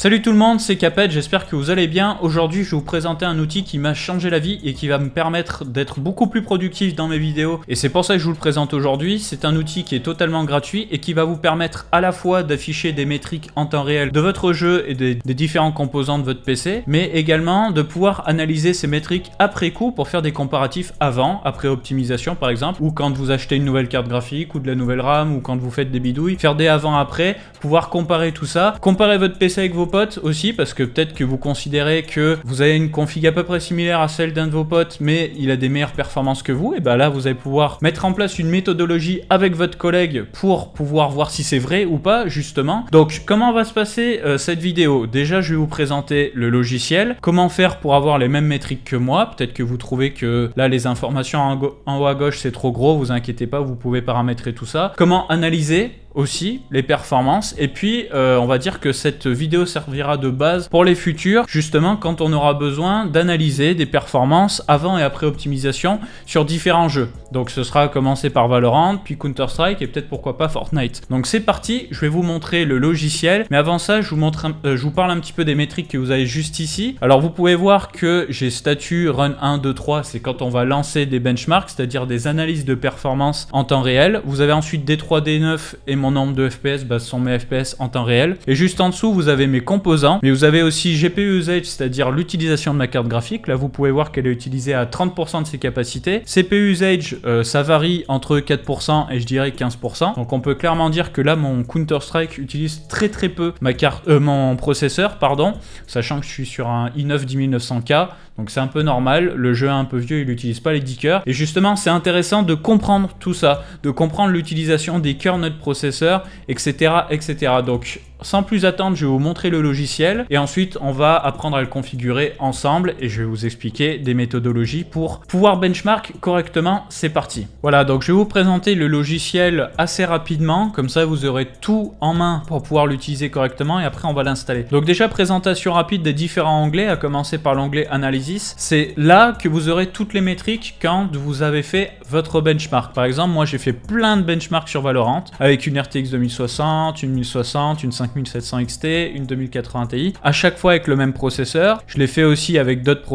Salut tout le monde, c'est Capet, j'espère que vous allez bien. Aujourd'hui, je vais vous présenter un outil qui m'a changé la vie et qui va me permettre d'être beaucoup plus productif dans mes vidéos. Et c'est pour ça que je vous le présente aujourd'hui. C'est un outil qui est totalement gratuit et qui va vous permettre à la fois d'afficher des métriques en temps réel de votre jeu et des, des, différents composants de votre PC, mais également de pouvoir analyser ces métriques après coup pour faire des comparatifs avant, après optimisation par exemple, ou quand vous achetez une nouvelle carte graphique ou de la nouvelle RAM, ou quand vous faites des bidouilles, faire des avant-après, pouvoir comparer tout ça, comparer votre PC avec vos potes aussi, parce que peut-être que vous considérez que vous avez une config à peu près similaire à celle d'un de vos potes, mais il a des meilleures performances que vous, et bien là, vous allez pouvoir mettre en place une méthodologie avec votre collègue pour pouvoir voir si c'est vrai ou pas, justement. Donc, comment va se passer euh, cette vidéo Déjà, je vais vous présenter le logiciel, comment faire pour avoir les mêmes métriques que moi. Peut-être que vous trouvez que là, les informations en haut à gauche, c'est trop gros, vous inquiétez pas, vous pouvez paramétrer tout ça. Comment analyser aussi, les performances. Et puis, euh, on va dire que cette vidéo servira de base pour les futurs, justement quand on aura besoin d'analyser des performances avant et après optimisation sur différents jeux. Donc ce sera commencé par Valorant, puis Counter-Strike et peut-être pourquoi pas Fortnite. Donc c'est parti, je vais vous montrer le logiciel. Mais avant ça, je vous, montre euh, je vous parle un petit peu des métriques que vous avez juste ici. Alors vous pouvez voir que j'ai statut run 1, 2, 3, c'est quand on va lancer des benchmarks, c'est-à-dire des analyses de performance en temps réel. Vous avez ensuite D3, D9 et mon nombre de FPS, bah, ce sont mes FPS en temps réel. Et juste en dessous, vous avez mes composants, mais vous avez aussi GPU usage, c'est-à-dire l'utilisation de ma carte graphique. Là, vous pouvez voir qu'elle est utilisée à 30% de ses capacités. CPU usage, euh, ça varie entre 4% et je dirais 15%. Donc on peut clairement dire que là, mon Counter-Strike utilise très très peu ma carte, euh, mon processeur, pardon, sachant que je suis sur un i9 10900K. Donc c'est un peu normal, le jeu est un peu vieux, il n'utilise pas les 10 cœurs. Et justement, c'est intéressant de comprendre tout ça, de comprendre l'utilisation des cœurs notre processeur, etc., etc. Donc sans plus attendre, je vais vous montrer le logiciel et ensuite on va apprendre à le configurer ensemble et je vais vous expliquer des méthodologies pour pouvoir benchmark correctement. C'est parti. Voilà, donc je vais vous présenter le logiciel assez rapidement, comme ça vous aurez tout en main pour pouvoir l'utiliser correctement et après on va l'installer. Donc déjà présentation rapide des différents onglets, à commencer par l'onglet analyse c'est là que vous aurez toutes les métriques quand vous avez fait votre benchmark. Par exemple, moi j'ai fait plein de benchmarks sur Valorant avec une RTX 2060, une 1060, une 5700 XT, une 2080 Ti, à chaque fois avec le même processeur. Je l'ai fait aussi avec d'autres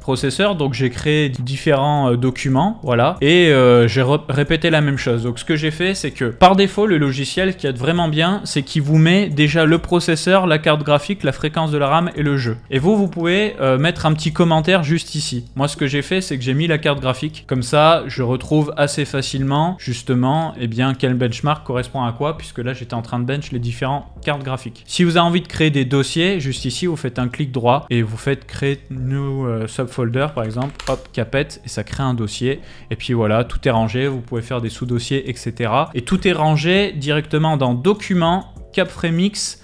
processeurs, donc j'ai créé différents euh, documents, voilà, et euh, j'ai répété la même chose. Donc ce que j'ai fait, c'est que par défaut, le logiciel qui est vraiment bien, c'est qu'il vous met déjà le processeur, la carte graphique, la fréquence de la RAM et le jeu. Et vous, vous pouvez euh, mettre un petit commentaire juste ici. Moi, ce que j'ai fait, c'est que j'ai mis la carte graphique. Comme ça, je retrouve assez facilement, justement, et eh bien, quel benchmark correspond à quoi, puisque là, j'étais en train de bench les différentes cartes graphiques. Si vous avez envie de créer des dossiers, juste ici, vous faites un clic droit et vous faites créer new euh, subfolder, par exemple, hop, capette, et ça crée un dossier. Et puis voilà, tout est rangé, vous pouvez faire des sous-dossiers, etc. Et tout est rangé directement dans Documents, CapFremix,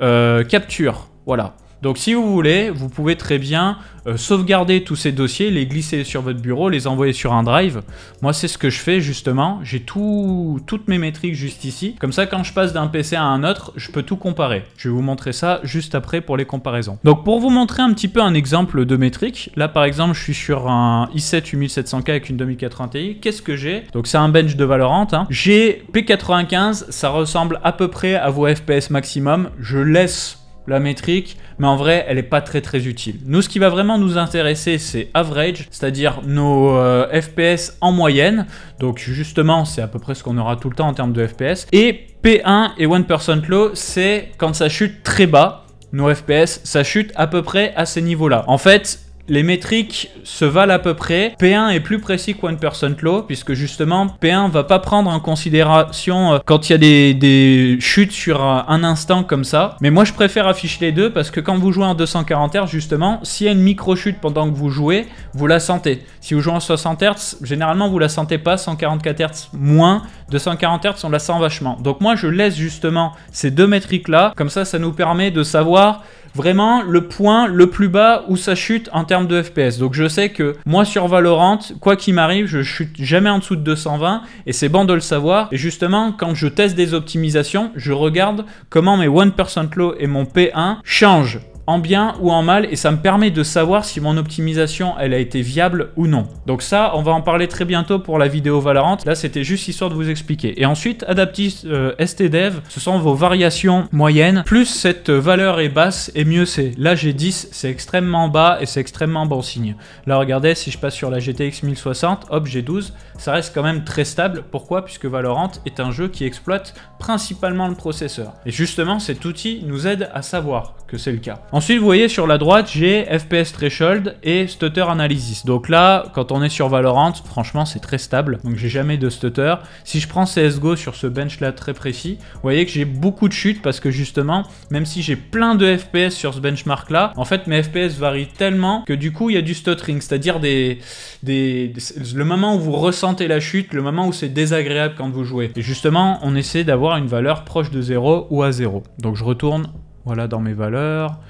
euh, Capture. Voilà, donc si vous voulez, vous pouvez très bien euh, sauvegarder tous ces dossiers, les glisser sur votre bureau, les envoyer sur un drive. Moi c'est ce que je fais justement, j'ai tout, toutes mes métriques juste ici. Comme ça quand je passe d'un PC à un autre, je peux tout comparer. Je vais vous montrer ça juste après pour les comparaisons. Donc pour vous montrer un petit peu un exemple de métrique, là par exemple je suis sur un i7 8700K avec une 2080 i qu'est-ce que j'ai Donc c'est un bench de Valorant. Hein. J'ai P95, ça ressemble à peu près à vos FPS maximum. Je laisse la métrique, mais en vrai, elle n'est pas très très utile. Nous, ce qui va vraiment nous intéresser, c'est average, c'est-à-dire nos euh, FPS en moyenne. Donc justement, c'est à peu près ce qu'on aura tout le temps en termes de FPS. Et P1 et 1% low, c'est quand ça chute très bas. Nos FPS, ça chute à peu près à ces niveaux-là. En fait, les métriques se valent à peu près. P1 est plus précis que 1% low, puisque justement, P1 va pas prendre en considération euh, quand il y a des, des, chutes sur euh, un instant comme ça. Mais moi, je préfère afficher les deux, parce que quand vous jouez en 240 Hz, justement, s'il y a une micro-chute pendant que vous jouez, vous la sentez. Si vous jouez en 60 Hz, généralement, vous la sentez pas, 144 Hz moins, 240 Hz, on la sent vachement. Donc moi, je laisse justement ces deux métriques-là, comme ça, ça nous permet de savoir vraiment le point le plus bas où ça chute en termes de FPS. Donc je sais que moi sur Valorant, quoi qu'il m'arrive, je chute jamais en dessous de 220 et c'est bon de le savoir. Et justement, quand je teste des optimisations, je regarde comment mes 1% low et mon P1 changent en bien ou en mal et ça me permet de savoir si mon optimisation elle a été viable ou non. Donc ça, on va en parler très bientôt pour la vidéo Valorant. Là, c'était juste histoire de vous expliquer. Et ensuite, Adaptive euh, STDev, ce sont vos variations moyennes. Plus cette valeur est basse et mieux c'est. Là, j'ai 10, c'est extrêmement bas et c'est extrêmement bon signe. Là, regardez, si je passe sur la GTX 1060, hop, j'ai 12. Ça reste quand même très stable. Pourquoi Puisque Valorant est un jeu qui exploite principalement le processeur. Et justement, cet outil nous aide à savoir que c'est le cas. Ensuite, vous voyez sur la droite, j'ai FPS Threshold et Stutter Analysis. Donc là, quand on est sur Valorant, franchement, c'est très stable. Donc j'ai jamais de stutter. Si je prends CSGO sur ce bench là très précis, vous voyez que j'ai beaucoup de chutes parce que justement, même si j'ai plein de FPS sur ce benchmark là, en fait, mes FPS varient tellement que du coup, il y a du stuttering, c'est-à-dire des, le moment où vous ressentez la chute, le moment où c'est désagréable quand vous jouez. Et justement, on essaie d'avoir une valeur proche de 0 ou à 0. Donc je retourne voilà dans mes valeurs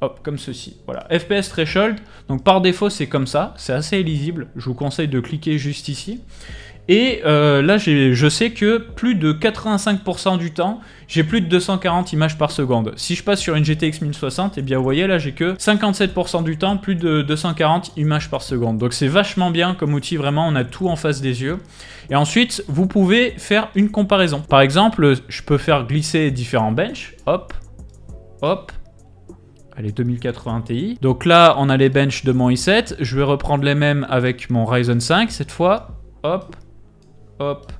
hop, comme ceci. Voilà, FPS threshold, donc par défaut c'est comme ça, c'est assez lisible, je vous conseille de cliquer juste ici. Et euh, là, je sais que plus de 85% du temps, j'ai plus de 240 images par seconde. Si je passe sur une GTX 1060, et bien vous voyez là, j'ai que 57% du temps, plus de 240 images par seconde. Donc c'est vachement bien comme outil, vraiment, on a tout en face des yeux. Et ensuite, vous pouvez faire une comparaison. Par exemple, je peux faire glisser différents benches, hop, hop, allez, 2080 Ti. Donc là, on a les benches de mon i7. Je vais reprendre les mêmes avec mon Ryzen 5 cette fois. Hop, hop,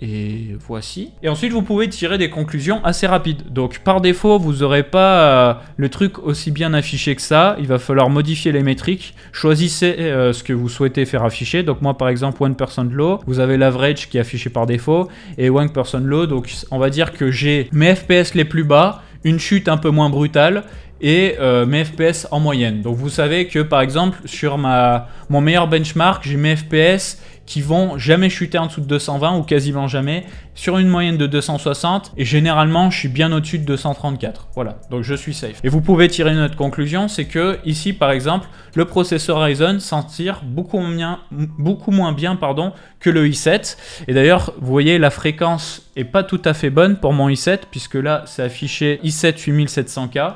et voici. Et ensuite, vous pouvez tirer des conclusions assez rapides. Donc, par défaut, vous n'aurez pas euh, le truc aussi bien affiché que ça. Il va falloir modifier les métriques. Choisissez euh, ce que vous souhaitez faire afficher. Donc, moi, par exemple, 1% low, vous avez l'average qui est affiché par défaut et 1% low. Donc, on va dire que j'ai mes FPS les plus bas, une chute un peu moins brutale et euh, mes FPS en moyenne. Donc vous savez que par exemple sur ma, mon meilleur benchmark, j'ai mes FPS qui vont jamais chuter en dessous de 220 ou quasiment jamais sur une moyenne de 260 et généralement je suis bien au-dessus de 234. Voilà, donc je suis safe. Et vous pouvez tirer une autre conclusion, c'est que ici par exemple, le processeur Ryzen s'en tire beaucoup moins, beaucoup moins bien pardon, que le i7. Et d'ailleurs, vous voyez la fréquence est pas tout à fait bonne pour mon i7 puisque là c'est affiché i7 8700K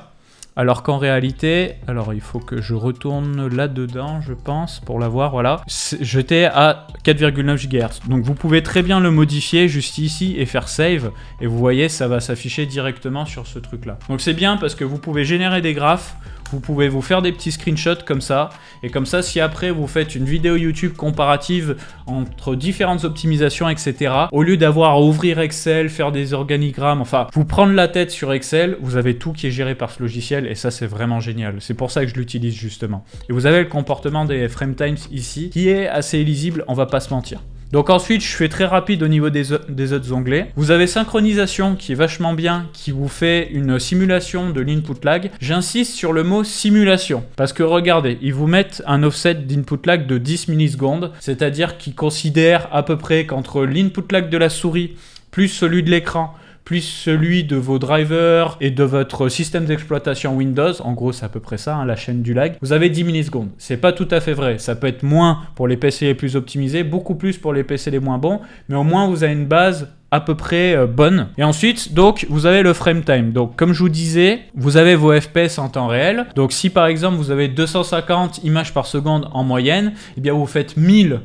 alors qu'en réalité, alors il faut que je retourne là-dedans, je pense, pour l'avoir, voilà. J'étais à 4,9 GHz. Donc vous pouvez très bien le modifier juste ici et faire save. Et vous voyez, ça va s'afficher directement sur ce truc-là. Donc c'est bien parce que vous pouvez générer des graphes vous pouvez vous faire des petits screenshots comme ça. Et comme ça, si après vous faites une vidéo YouTube comparative entre différentes optimisations, etc., au lieu d'avoir à ouvrir Excel, faire des organigrammes, enfin, vous prendre la tête sur Excel, vous avez tout qui est géré par ce logiciel et ça, c'est vraiment génial. C'est pour ça que je l'utilise justement. Et vous avez le comportement des frame times ici qui est assez lisible, on va pas se mentir. Donc ensuite, je fais très rapide au niveau des, autres onglets. Vous avez synchronisation qui est vachement bien, qui vous fait une simulation de l'input lag. J'insiste sur le mot simulation, parce que regardez, ils vous mettent un offset d'input lag de 10 millisecondes, c'est-à-dire qu'ils considèrent à peu près qu'entre l'input lag de la souris plus celui de l'écran plus celui de vos drivers et de votre système d'exploitation Windows. En gros, c'est à peu près ça, hein, la chaîne du lag. Vous avez 10 millisecondes. C'est pas tout à fait vrai. Ça peut être moins pour les PC les plus optimisés, beaucoup plus pour les PC les moins bons, mais au moins vous avez une base à peu près euh, bonne. Et ensuite, donc, vous avez le frame time. Donc, comme je vous disais, vous avez vos FPS en temps réel. Donc, si par exemple, vous avez 250 images par seconde en moyenne, eh bien, vous faites 1000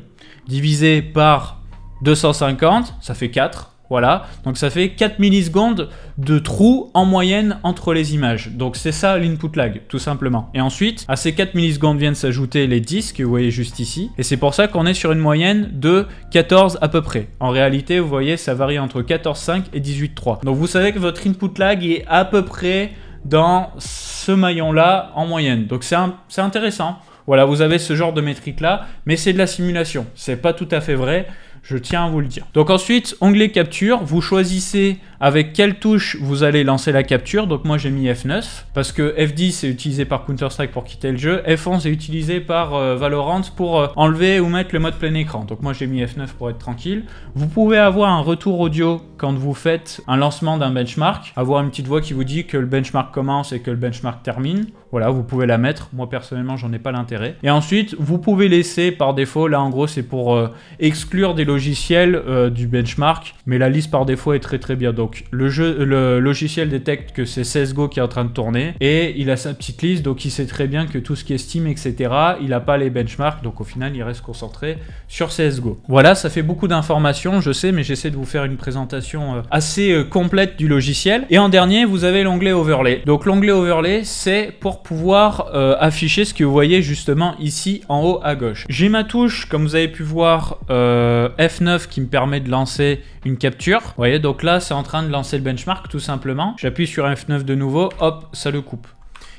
divisé par 250, ça fait 4. Voilà, donc ça fait 4 millisecondes de trou en moyenne entre les images. Donc c'est ça l'input lag, tout simplement. Et ensuite, à ces 4 millisecondes viennent s'ajouter les disques vous voyez juste ici. Et c'est pour ça qu'on est sur une moyenne de 14 à peu près. En réalité, vous voyez, ça varie entre 14,5 et 18,3. Donc vous savez que votre input lag est à peu près dans ce maillon-là en moyenne. Donc c'est intéressant. Voilà, vous avez ce genre de métrique-là, mais c'est de la simulation. C'est pas tout à fait vrai. Je tiens à vous le dire. Donc ensuite, onglet capture, vous choisissez avec quelle touche vous allez lancer la capture. Donc moi j'ai mis F9 parce que F10 est utilisé par Counter-Strike pour quitter le jeu, F11 est utilisé par euh, Valorant pour euh, enlever ou mettre le mode plein écran. Donc moi j'ai mis F9 pour être tranquille. Vous pouvez avoir un retour audio quand vous faites un lancement d'un benchmark, avoir une petite voix qui vous dit que le benchmark commence et que le benchmark termine. Voilà, vous pouvez la mettre. Moi personnellement, j'en ai pas l'intérêt. Et ensuite, vous pouvez laisser par défaut, là en gros, c'est pour euh, exclure des logiciel euh, du benchmark, mais la liste par défaut est très très bien. Donc le, jeu, le logiciel détecte que c'est CS:GO qui est en train de tourner et il a sa petite liste, donc il sait très bien que tout ce qui est Steam, etc., il n'a pas les benchmarks, donc au final il reste concentré sur CS:GO. Voilà, ça fait beaucoup d'informations, je sais, mais j'essaie de vous faire une présentation euh, assez euh, complète du logiciel. Et en dernier, vous avez l'onglet overlay. Donc l'onglet overlay, c'est pour pouvoir afficher ce que vous voyez justement ici en haut à gauche. J'ai ma touche, comme vous avez pu voir, euh, F9 qui me permet de lancer une capture. Vous voyez, donc là, c'est en train de lancer le benchmark tout simplement. J'appuie sur F9 de nouveau, hop, ça le coupe.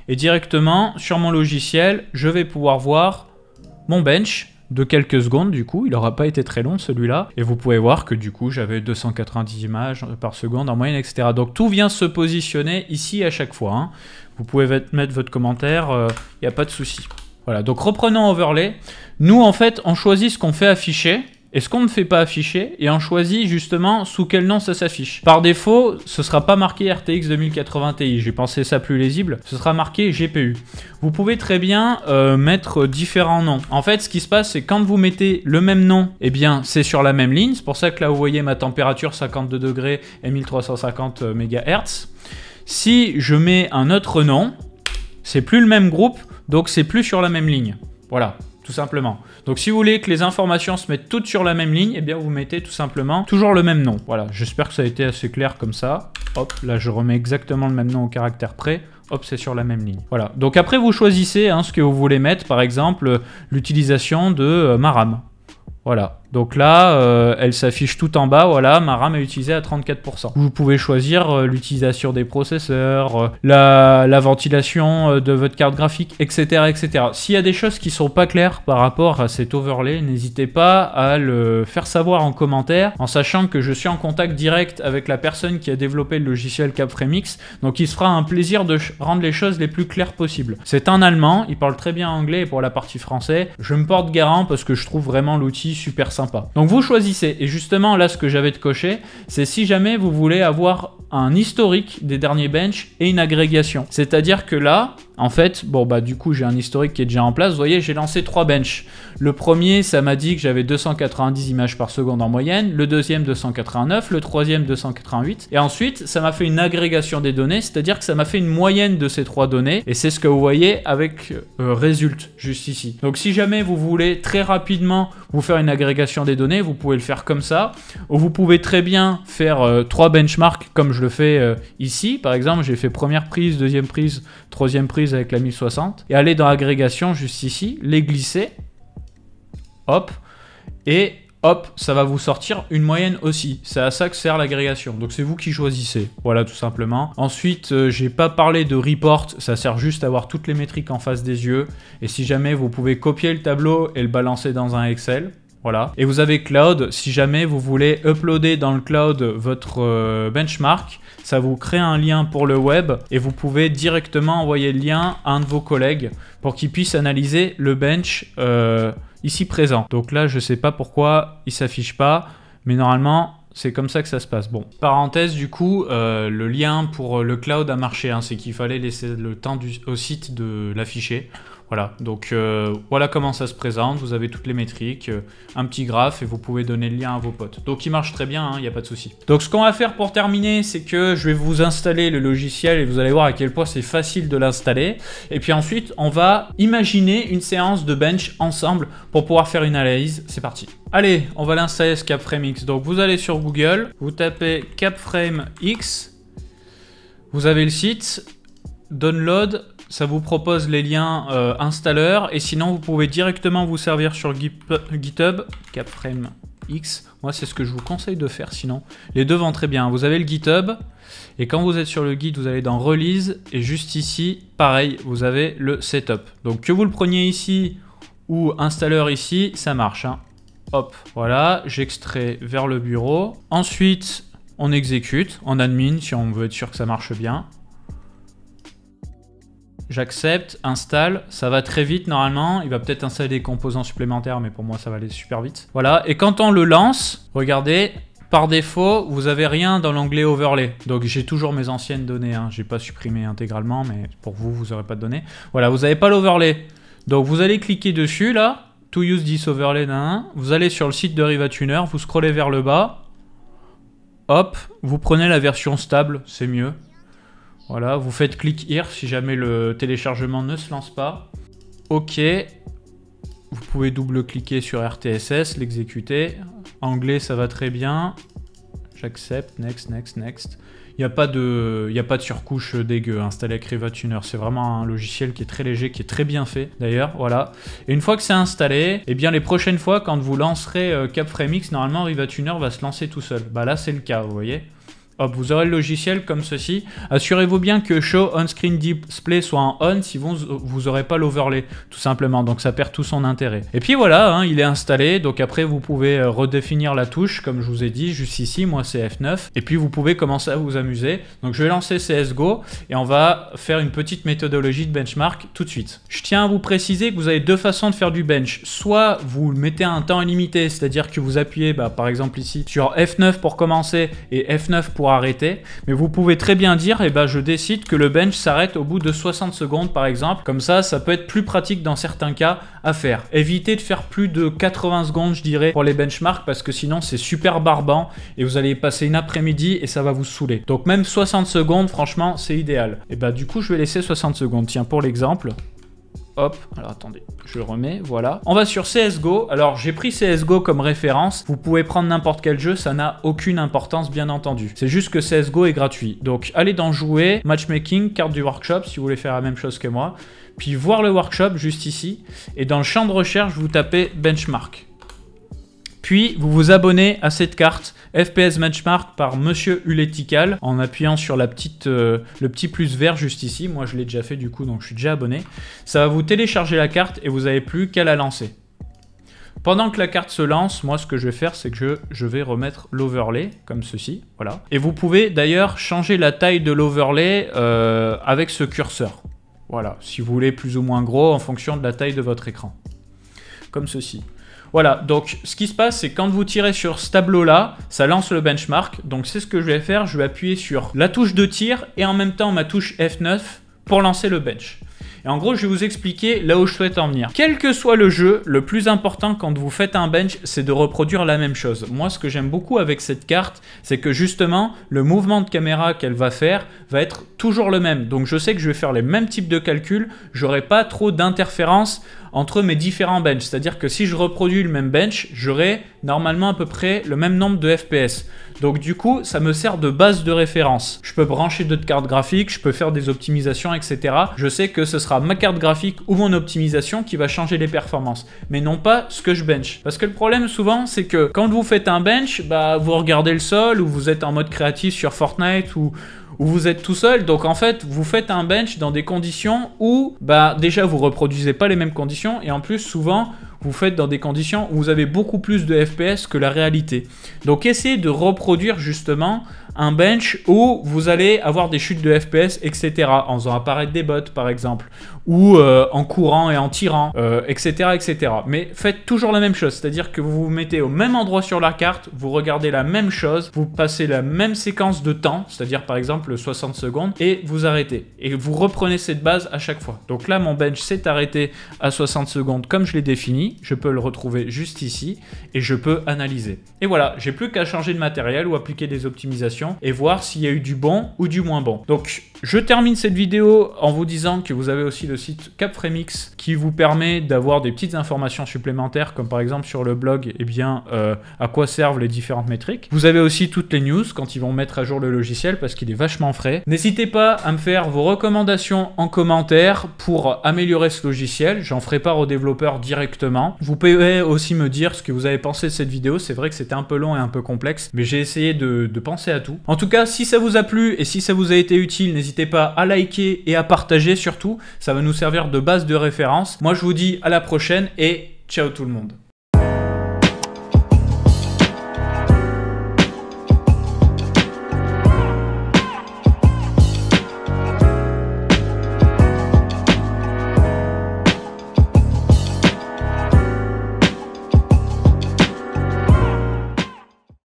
Et directement, sur mon logiciel, je vais pouvoir voir mon bench de quelques secondes du coup, il n'aura pas été très long celui-là, et vous pouvez voir que du coup j'avais 290 images par seconde en moyenne, etc. Donc tout vient se positionner ici à chaque fois. Hein. Vous pouvez mettre votre commentaire, il euh, n'y a pas de souci. Voilà, donc reprenons Overlay. Nous en fait, on choisit ce qu'on fait afficher est ce qu'on ne fait pas afficher, et on choisit justement sous quel nom ça s'affiche. Par défaut, ce sera pas marqué RTX 2080 Ti, j'ai pensé ça plus lisible, ce sera marqué GPU. Vous pouvez très bien euh, mettre différents noms. En fait, ce qui se passe, c'est quand vous mettez le même nom, eh bien, c'est sur la même ligne. C'est pour ça que là, vous voyez ma température 52 degrés et 1350 euh, MHz. Si je mets un autre nom, c'est plus le même groupe, donc c'est plus sur la même ligne. Voilà, tout simplement. Donc si vous voulez que les informations se mettent toutes sur la même ligne, eh bien vous mettez tout simplement toujours le même nom. Voilà, j'espère que ça a été assez clair comme ça. Hop, là je remets exactement le même nom au caractère près. Hop, c'est sur la même ligne. Voilà, donc après vous choisissez hein, ce que vous voulez mettre, par exemple l'utilisation de euh, ma Maram. Voilà, donc là, euh, elle s'affiche tout en bas, voilà, ma RAM est utilisée à 34%. Vous pouvez choisir euh, l'utilisation des processeurs, euh, la, ventilation de votre carte graphique, etc. etc. S'il y a des choses qui ne sont pas claires par rapport à cet overlay, n'hésitez pas à le faire savoir en commentaire, en sachant que je suis en contact direct avec la personne qui a développé le logiciel CapFremix, donc il sera un plaisir de rendre les choses les plus claires possibles. C'est un Allemand, il parle très bien anglais pour la partie français. Je me porte garant parce que je trouve vraiment l'outil super simple. Donc vous choisissez, et justement là ce que j'avais de cocher, c'est si jamais vous voulez avoir un historique des derniers bench et une agrégation. C'est-à-dire que là, en fait, bon bah du coup j'ai un historique qui est déjà en place. Vous voyez, j'ai lancé trois benches. Le premier, ça m'a dit que j'avais 290 images par seconde en moyenne. Le deuxième, 289. Le troisième, 288. Et ensuite, ça m'a fait une agrégation des données, c'est-à-dire que ça m'a fait une moyenne de ces trois données. Et c'est ce que vous voyez avec euh, juste ici. Donc si jamais vous voulez très rapidement vous faire une agrégation des données, vous pouvez le faire comme ça. Ou vous pouvez très bien faire euh, trois benchmarks comme je le fais euh, ici. Par exemple, j'ai fait première prise, deuxième prise, troisième prise avec la 1060, et aller dans agrégation juste ici, les glisser, hop, et hop, ça va vous sortir une moyenne aussi. C'est à ça que sert l'agrégation. Donc c'est vous qui choisissez. Voilà, tout simplement. Ensuite, euh, j'ai pas parlé de report. Ça sert juste à avoir toutes les métriques en face des yeux. Et si jamais vous pouvez copier le tableau et le balancer dans un Excel, voilà. Et vous avez cloud, si jamais vous voulez uploader dans le cloud votre euh, benchmark, ça vous crée un lien pour le web et vous pouvez directement envoyer le lien à un de vos collègues pour qu'il puisse analyser le bench euh, ici présent. Donc là, je ne sais pas pourquoi il s'affiche pas, mais normalement, c'est comme ça que ça se passe. Bon, parenthèse, du coup, euh, le lien pour le cloud a marché. Hein. c'est qu'il fallait laisser le temps au site de l'afficher. Voilà, donc euh, voilà comment ça se présente, vous avez toutes les métriques, euh, un petit graphe et vous pouvez donner le lien à vos potes. Donc il marche très bien, il hein, n'y a pas de souci. Donc ce qu'on va faire pour terminer, c'est que je vais vous installer le logiciel et vous allez voir à quel point c'est facile de l'installer. Et puis ensuite, on va imaginer une séance de bench ensemble pour pouvoir faire une analyse. C'est parti. Allez, on va l'installer ce CapFrame X. Donc vous allez sur Google, vous tapez CapFrame X, vous avez le site, download, ça vous propose les liens euh, installeurs et sinon vous pouvez directement vous servir sur GitHub Capframe X. Moi c'est ce que je vous conseille de faire sinon. Les deux vont très bien. Vous avez le GitHub et quand vous êtes sur le guide vous allez dans Release et juste ici pareil vous avez le setup. Donc que vous le preniez ici ou installeur ici ça marche. Hein. Hop voilà j'extrais vers le bureau. Ensuite on exécute en admin si on veut être sûr que ça marche bien j'accepte, installe, ça va très vite normalement, il va peut-être installer des composants supplémentaires, mais pour moi ça va aller super vite. Voilà, et quand on le lance, regardez, par défaut, vous avez rien dans l'onglet overlay. Donc j'ai toujours mes anciennes données, hein. j'ai pas supprimé intégralement, mais pour vous, vous aurez pas de données. Voilà, vous avez pas l'overlay. Donc vous allez cliquer dessus là, to use this overlay d'un, vous allez sur le site de RivaTuner, vous scrollez vers le bas, hop, vous prenez la version stable, c'est mieux. Voilà, vous faites clic here si jamais le téléchargement ne se lance pas. OK. Vous pouvez double-cliquer sur RTSS, l'exécuter. Anglais, ça va très bien. J'accepte, next, next, next. Il n'y a, pas de, a pas de surcouche dégueu installée avec RivaTuner. C'est vraiment un logiciel qui est très léger, qui est très bien fait d'ailleurs. Voilà. Et une fois que c'est installé, eh bien les prochaines fois, quand vous lancerez euh, CapFrameX, normalement RivaTuner va se lancer tout seul. Bah là, c'est le cas, vous voyez. Ah, vous aurez le logiciel comme ceci. Assurez-vous bien que Show On Screen Display soit en On, sinon vous n'aurez pas l'overlay, tout simplement. Donc ça perd tout son intérêt. Et puis voilà, hein, il est installé. Donc après, vous pouvez euh, redéfinir la touche, comme je vous ai dit, juste ici. Moi, c'est F9. Et puis, vous pouvez commencer à vous amuser. Donc je vais lancer CSGO et on va faire une petite méthodologie de benchmark tout de suite. Je tiens à vous préciser que vous avez deux façons de faire du bench. Soit vous mettez un temps illimité, c'est-à-dire que vous appuyez, bah, par exemple ici, sur F9 pour commencer et F9 pour arrêter. Mais vous pouvez très bien dire, eh ben, je décide que le bench s'arrête au bout de 60 secondes par exemple. Comme ça, ça peut être plus pratique dans certains cas à faire. Évitez de faire plus de 80 secondes, je dirais, pour les benchmarks parce que sinon c'est super barbant et vous allez passer une après-midi et ça va vous saouler. Donc même 60 secondes, franchement, c'est idéal. Et eh bah ben, du coup, je vais laisser 60 secondes. Tiens, pour l'exemple, Hop, alors attendez, je le remets, voilà. On va sur CSGO. Alors j'ai pris CSGO comme référence. Vous pouvez prendre n'importe quel jeu, ça n'a aucune importance bien entendu. C'est juste que CSGO est gratuit. Donc allez dans jouer, matchmaking, carte du workshop si vous voulez faire la même chose que moi. Puis voir le workshop juste ici. Et dans le champ de recherche, vous tapez benchmark puis vous vous abonnez à cette carte FPS Benchmark par Monsieur Uletical en appuyant sur la petite, euh, le petit plus vert juste ici. Moi je l'ai déjà fait du coup donc je suis déjà abonné. Ça va vous télécharger la carte et vous n'avez plus qu'à la lancer. Pendant que la carte se lance, moi ce que je vais faire c'est que je, vais remettre l'overlay comme ceci, voilà. Et vous pouvez d'ailleurs changer la taille de l'overlay euh, avec ce curseur. Voilà, si vous voulez plus ou moins gros en fonction de la taille de votre écran. Comme ceci. Voilà, donc ce qui se passe, c'est quand vous tirez sur ce tableau-là, ça lance le benchmark. Donc c'est ce que je vais faire, je vais appuyer sur la touche de tir et en même temps ma touche F9 pour lancer le bench. Et en gros, je vais vous expliquer là où je souhaite en venir. Quel que soit le jeu, le plus important quand vous faites un bench, c'est de reproduire la même chose. Moi, ce que j'aime beaucoup avec cette carte, c'est que justement, le mouvement de caméra qu'elle va faire va être toujours le même. Donc je sais que je vais faire les mêmes types de calculs, j'aurai pas trop d'interférences entre mes différents benches. C'est-à-dire que si je reproduis le même bench, j'aurai normalement à peu près le même nombre de FPS. Donc du coup, ça me sert de base de référence. Je peux brancher d'autres cartes graphiques, je peux faire des optimisations, etc. Je sais que ce sera ma carte graphique ou mon optimisation qui va changer les performances, mais non pas ce que je bench. Parce que le problème souvent, c'est que quand vous faites un bench, bah, vous regardez le sol ou vous êtes en mode créatif sur Fortnite ou, où vous êtes tout seul. Donc en fait, vous faites un bench dans des conditions où, bah déjà, vous reproduisez pas les mêmes conditions et en plus, souvent, vous faites dans des conditions où vous avez beaucoup plus de FPS que la réalité. Donc essayez de reproduire justement un bench où vous allez avoir des chutes de FPS, etc. En faisant apparaître des bots par exemple, ou euh, en courant et en tirant, etc., euh, etc. Mais faites toujours la même chose, c'est-à-dire que vous vous mettez au même endroit sur la carte, vous regardez la même chose, vous passez la même séquence de temps, c'est-à-dire par exemple 60 secondes, et vous arrêtez. Et vous reprenez cette base à chaque fois. Donc là, mon bench s'est arrêté à 60 secondes comme je l'ai défini, je peux le retrouver juste ici, et je peux analyser. Et voilà, j'ai plus qu'à changer de matériel ou appliquer des optimisations et voir s'il y a eu du bon ou du moins bon. Donc je termine cette vidéo en vous disant que vous avez aussi le site CapFremix qui vous permet d'avoir des petites informations supplémentaires comme par exemple sur le blog et eh bien, euh, à quoi servent les différentes métriques. Vous avez aussi toutes les news quand ils vont mettre à jour le logiciel parce qu'il est vachement frais. N'hésitez pas à me faire vos recommandations en commentaire pour améliorer ce logiciel. J'en ferai part aux développeurs directement. Vous pouvez aussi me dire ce que vous avez pensé de cette vidéo. C'est vrai que c'était un peu long et un peu complexe mais j'ai essayé de, de penser à tout. En tout cas si ça vous a plu et si ça vous a été utile n'hésitez N'hésitez pas à liker et à partager surtout. Ça va nous servir de base de référence. Moi, je vous dis à la prochaine et ciao tout le monde.